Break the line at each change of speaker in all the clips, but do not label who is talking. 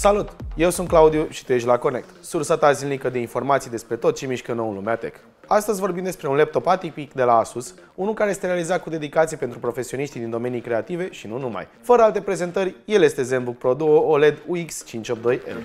Salut! Eu sunt Claudiu și tu ești la Connect, sursa ta zilnică de informații despre tot ce mișcă nou în lumea tech. Astăzi vorbim despre un laptop atipic de la Asus, unul care este realizat cu dedicație pentru profesioniștii din domenii creative și nu numai. Fără alte prezentări, el este ZenBook Pro Duo OLED UX 582L.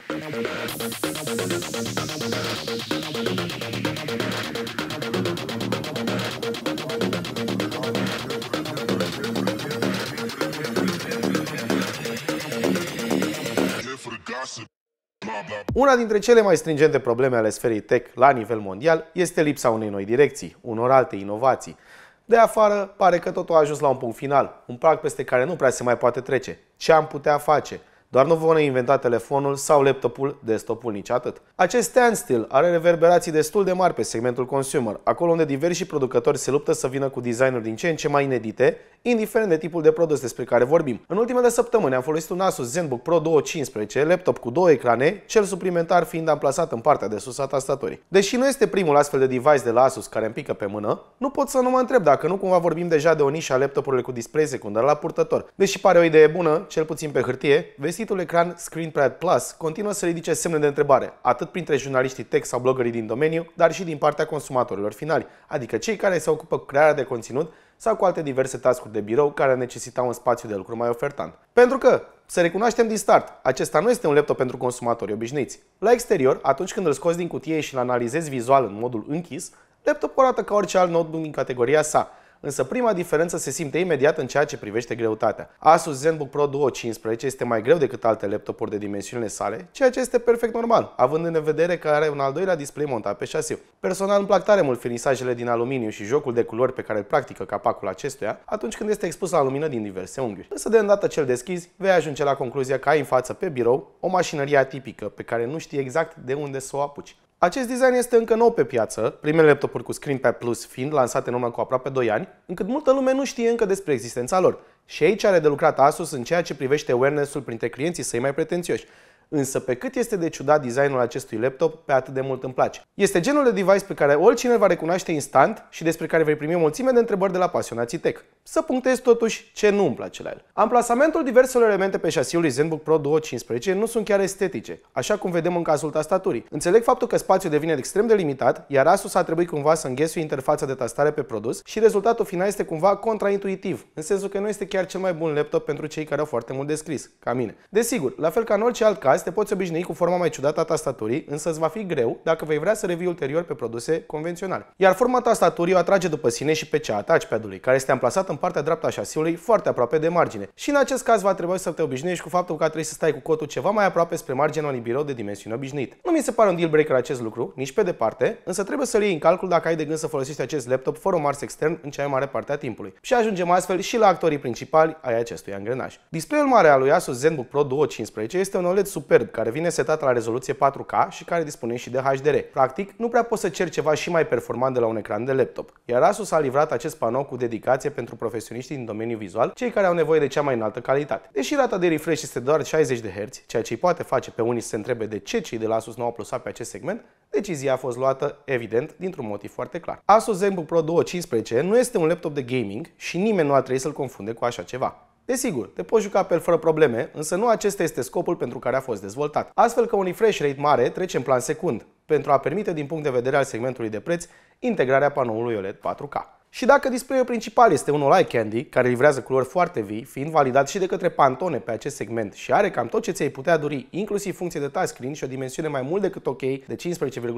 Una dintre cele mai stringente probleme ale sferei tech la nivel mondial este lipsa unei noi direcții, unor alte inovații. De afară, pare că totul a ajuns la un punct final, un prag peste care nu prea se mai poate trece. Ce am putea face? Doar nu vor inventa telefonul sau laptopul, desktopul nici atât. Acest standstill are reverberații destul de mari pe segmentul consumer, acolo unde diversi producători se luptă să vină cu designuri din ce în ce mai inedite, indiferent de tipul de produs despre care vorbim. În ultimele săptămâni am folosit un Asus ZenBook Pro 215, laptop cu două ecrane, cel suplimentar fiind amplasat în partea de sus a tastaturii. Deși nu este primul astfel de device de la Asus care îmi pică pe mână, nu pot să nu mă întreb dacă nu cumva vorbim deja de o nișă a laptopurilor cu display secundar la purtător. Deși pare o idee bună, cel puțin pe hârtie, vestit Ispititul ecran ScreenPad Plus continuă să ridice semne de întrebare, atât printre jurnaliștii tech sau bloggerii din domeniu, dar și din partea consumatorilor finali, adică cei care se ocupă cu crearea de conținut sau cu alte diverse tascuri de birou care necesitau un spațiu de lucru mai ofertant. Pentru că, să recunoaștem din start, acesta nu este un laptop pentru consumatori obișnuiți. La exterior, atunci când îl scoți din cutie și îl analizezi vizual în modul închis, laptopul arată ca orice alt notebook din categoria sa – însă prima diferență se simte imediat în ceea ce privește greutatea. Asus ZenBook Pro Duo 15 este mai greu decât alte laptopuri de dimensiunile sale, ceea ce este perfect normal, având în vedere că are un al doilea display montat pe șasiu. Personal îmi plac tare mult finisajele din aluminiu și jocul de culori pe care îl practică capacul acestuia atunci când este expus la lumină din diverse unghiuri. Însă de îndată cel deschis deschizi, vei ajunge la concluzia că ai în față pe birou o mașinărie atipică pe care nu știi exact de unde să o apuci. Acest design este încă nou pe piață, primele laptopuri cu ScreenPad Plus fiind lansate în urmă cu aproape 2 ani, încât multă lume nu știe încă despre existența lor. Și aici are de lucrat Asus în ceea ce privește awareness-ul printre clienții săi mai pretențioși. Însă pe cât este de ciudat designul acestui laptop, pe atât de mult îmi place. Este genul de device pe care oricine îl va recunoaște instant și despre care vei primi o mulțime de întrebări de la pasionații tech. Să punctez totuși ce nu îmi place la el. Amplasamentul diverselor elemente pe șasiul ZenBook Pro 215 nu sunt chiar estetice, așa cum vedem în cazul tastaturii. Înțeleg faptul că spațiul devine extrem de limitat, iar Asus a trebuit cumva să înghesuie interfața de tastare pe produs și rezultatul final este cumva contraintuitiv, în sensul că nu este chiar cel mai bun laptop pentru cei care au foarte mult descris, ca mine. Desigur, la fel ca în orice alt caz, caz, te poți obișnui cu forma mai ciudată a tastaturii, însă îți va fi greu dacă vei vrea să revii ulterior pe produse convenționale. Iar forma tastaturii o atrage după sine și pe cea a touchpad-ului, care este amplasat în partea dreaptă a șasiului, foarte aproape de margine. Și în acest caz va trebui să te obișnuiești cu faptul că trebuie să stai cu cotul ceva mai aproape spre marginea unui birou de dimensiune obișnuit. Nu mi se pare un deal breaker acest lucru, nici pe departe, însă trebuie să-l iei în calcul dacă ai de gând să folosești acest laptop fără un mars extern în cea mai mare parte a timpului. Și ajungem astfel și la actorii principali ai acestui angrenaj. Display-ul mare al lui Asus ZenBook Pro 215 este un OLED sub superb, care vine setat la rezoluție 4K și care dispune și de HDR. Practic, nu prea poți să ceri ceva și mai performant de la un ecran de laptop. Iar Asus a livrat acest panou cu dedicație pentru profesioniștii din domeniul vizual, cei care au nevoie de cea mai înaltă calitate. Deși rata de refresh este doar 60 de Hz, ceea ce îi poate face pe unii să se întrebe de ce cei de la Asus nu au plusat pe acest segment, Decizia a fost luată, evident, dintr-un motiv foarte clar. Asus ZenBook Pro 215 nu este un laptop de gaming și nimeni nu a trebui să-l confunde cu așa ceva. Desigur, te poți juca pe el fără probleme, însă nu acesta este scopul pentru care a fost dezvoltat. Astfel că un refresh rate mare trece în plan secund, pentru a permite din punct de vedere al segmentului de preț integrarea panoului OLED 4K. Și dacă display-ul principal este un Olay Candy, care livrează culori foarte vii, fiind validat și de către Pantone pe acest segment și are cam tot ce ți-ai putea dori, inclusiv funcție de touchscreen și o dimensiune mai mult decât ok de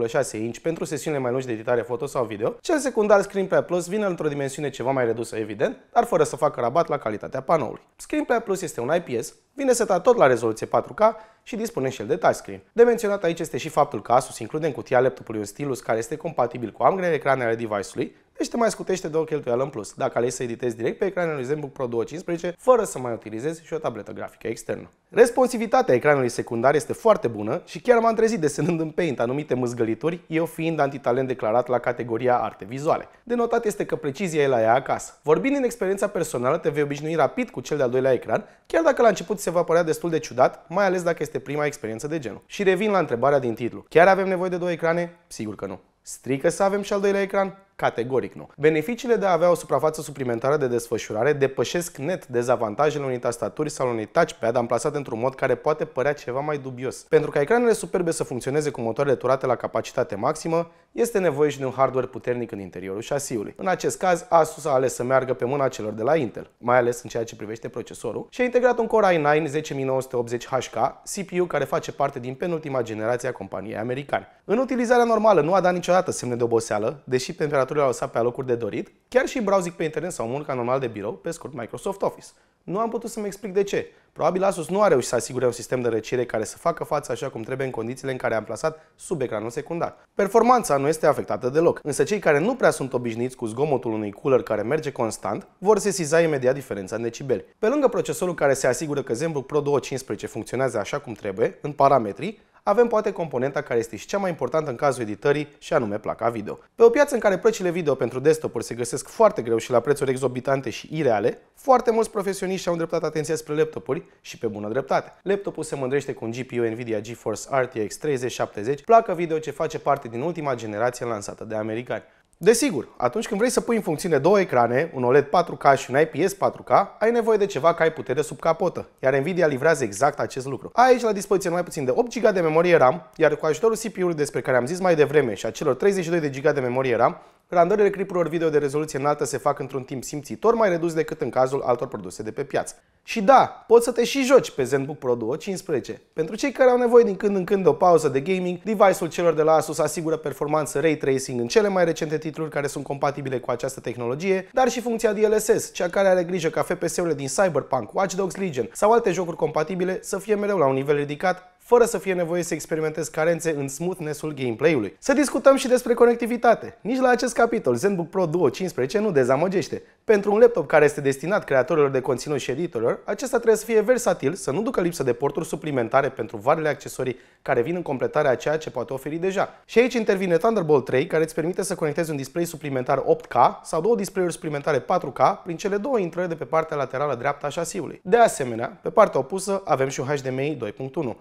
15,6 inch pentru sesiunile mai lungi de editare foto sau video, cel secundar ScreenPlay Plus vine într-o dimensiune ceva mai redusă, evident, dar fără să facă rabat la calitatea panoului. ScreenPlay Plus este un IPS, vine setat tot la rezoluție 4K și dispune și el de touchscreen. De menționat aici este și faptul că Asus include în cutia laptopului un stilus care este compatibil cu ambele ecrane ale device-ului, deci te mai scutește de o cheltuială în plus, dacă alegi să editezi direct pe ecranul lui ZenBook Pro 215 fără să mai utilizezi și o tabletă grafică externă. Responsivitatea ecranului secundar este foarte bună și chiar m-am trezit desenând în Paint anumite mâzgălituri, eu fiind antitalent declarat la categoria arte vizuale. De notat este că precizia e la ea acasă. Vorbind din experiența personală, te vei obișnui rapid cu cel de-al doilea ecran, chiar dacă la început se va părea destul de ciudat, mai ales dacă este prima experiență de genul. Și revin la întrebarea din titlu. Chiar avem nevoie de două ecrane? Sigur că nu. Strică să avem și al doilea ecran? Categoric nu. Beneficiile de a avea o suprafață suplimentară de desfășurare depășesc net dezavantajele unei tastaturi sau unei touchpad amplasate într-un mod care poate părea ceva mai dubios. Pentru ca ecranele superbe să funcționeze cu motoarele turate la capacitate maximă, este nevoie și de un hardware puternic în interiorul șasiului. În acest caz, Asus a ales să meargă pe mâna celor de la Intel, mai ales în ceea ce privește procesorul, și a integrat un Core i9-10980HK, CPU care face parte din penultima generație a companiei americane. În utilizarea normală nu a dat niciodată semne de oboseală, deși temperatura navigatorul a lăsat pe alocuri de dorit, chiar și browsing pe internet sau munca normal de birou, pe scurt Microsoft Office. Nu am putut să-mi explic de ce. Probabil Asus nu a reușit să asigure un sistem de răcire care să facă față așa cum trebuie în condițiile în care am plasat sub ecranul secundar. Performanța nu este afectată deloc, însă cei care nu prea sunt obișnuiți cu zgomotul unui cooler care merge constant vor sesiza imediat diferența în decibeli. Pe lângă procesorul care se asigură că ZenBook Pro 215 funcționează așa cum trebuie, în parametri, avem poate componenta care este și cea mai importantă în cazul editării și anume placa video. Pe o piață în care plăcile video pentru desktop-uri se găsesc foarte greu și la prețuri exorbitante și ireale, foarte mulți profesioniști și-au îndreptat atenția spre laptopuri și pe bună dreptate. Laptopul se mândrește cu un GPU Nvidia GeForce RTX 3070, placă video ce face parte din ultima generație lansată de americani. Desigur, atunci când vrei să pui în funcțiune două ecrane, un OLED 4K și un IPS 4K, ai nevoie de ceva ca ai putere sub capotă, iar Nvidia livrează exact acest lucru. Ai aici la dispoziție mai puțin de 8 GB de memorie RAM, iar cu ajutorul CPU-ului despre care am zis mai devreme și a celor 32 de GB de memorie RAM, Randările clipurilor video de rezoluție înaltă se fac într-un timp simțitor mai redus decât în cazul altor produse de pe piață. Și da, poți să te și joci pe ZenBook Pro Duo 15. Pentru cei care au nevoie din când în când de o pauză de gaming, device-ul celor de la Asus asigură performanță ray tracing în cele mai recente titluri care sunt compatibile cu această tehnologie, dar și funcția DLSS, cea care are grijă ca FPS-urile din Cyberpunk, Watch Dogs Legion sau alte jocuri compatibile să fie mereu la un nivel ridicat fără să fie nevoie să experimentezi carențe în smoothness-ul gameplay-ului. Să discutăm și despre conectivitate. Nici la acest capitol, ZenBook Pro Duo 15 nu dezamăgește. Pentru un laptop care este destinat creatorilor de conținut și editorilor, acesta trebuie să fie versatil, să nu ducă lipsă de porturi suplimentare pentru varele accesorii care vin în completarea a ceea ce poate oferi deja. Și aici intervine Thunderbolt 3, care îți permite să conectezi un display suplimentar 8K sau două display-uri suplimentare 4K prin cele două intrări de pe partea laterală dreaptă a șasiului. De asemenea, pe partea opusă avem și un HDMI 2.1,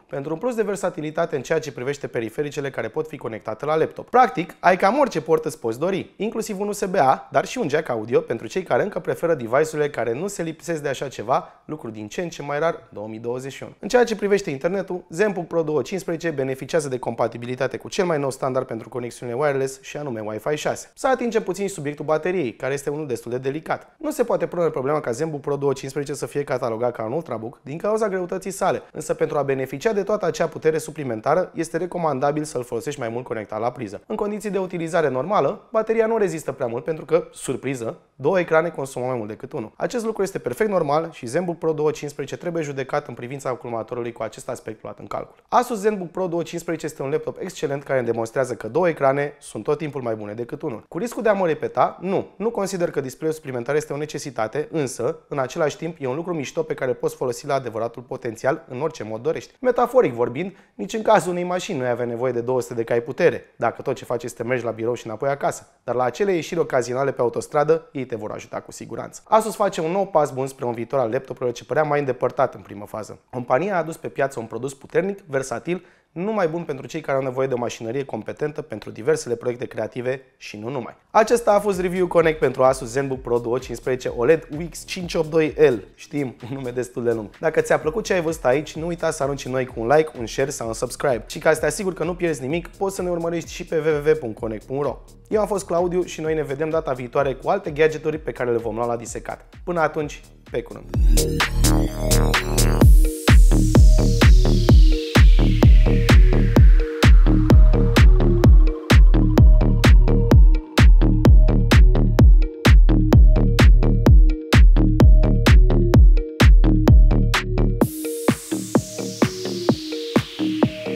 pentru un plus de versatilitate în ceea ce privește perifericele care pot fi conectate la laptop. Practic, ai cam orice port îți poți dori, inclusiv un USB-A, dar și un jack audio pentru cei care care încă preferă device-urile care nu se lipsesc de așa ceva, lucru din ce în ce mai rar 2021. În ceea ce privește internetul, Zenbook Pro 215 beneficiază de compatibilitate cu cel mai nou standard pentru conexiunile wireless și anume Wi-Fi 6. Să atingem puțin subiectul bateriei, care este unul destul de delicat. Nu se poate pune problema ca Zenbook Pro 215 să fie catalogat ca un ultrabook din cauza greutății sale, însă pentru a beneficia de toată acea putere suplimentară, este recomandabil să-l folosești mai mult conectat la priză. În condiții de utilizare normală, bateria nu rezistă prea mult pentru că, surpriză, două ecrane organe consumă mai mult decât unul. Acest lucru este perfect normal și ZenBook Pro 215 trebuie judecat în privința calculatorului cu acest aspect luat în calcul. Asus ZenBook Pro 215 este un laptop excelent care ne demonstrează că două ecrane sunt tot timpul mai bune decât unul. Cu riscul de a mă repeta, nu, nu consider că display-ul suplimentar este o necesitate, însă, în același timp, e un lucru mișto pe care poți folosi la adevăratul potențial în orice mod dorești. Metaforic vorbind, nici în cazul unei mașini nu ai avea nevoie de 200 de cai putere, dacă tot ce faci este mergi la birou și înapoi acasă, dar la acele ieșiri ocazionale pe autostradă, ei te vor ajuta ajuta da, cu siguranță. Asus face un nou pas bun spre un viitor al laptopurilor ce părea mai îndepărtat în primă fază. Compania a adus pe piață un produs puternic, versatil, nu mai bun pentru cei care au nevoie de o mașinărie competentă pentru diversele proiecte creative și nu numai. Acesta a fost review Connect pentru Asus ZenBook Pro 215 OLED UX582L. Știm, un nume destul de lung. Dacă ți-a plăcut ce ai văzut aici, nu uita să arunci noi cu un like, un share sau un subscribe. Și ca să te asiguri că nu pierzi nimic, poți să ne urmărești și pe www.connect.ro. Eu am fost Claudiu și noi ne vedem data viitoare cu alte gadgeturi pe care le vom lua la disecat. Până atunci, pe curând!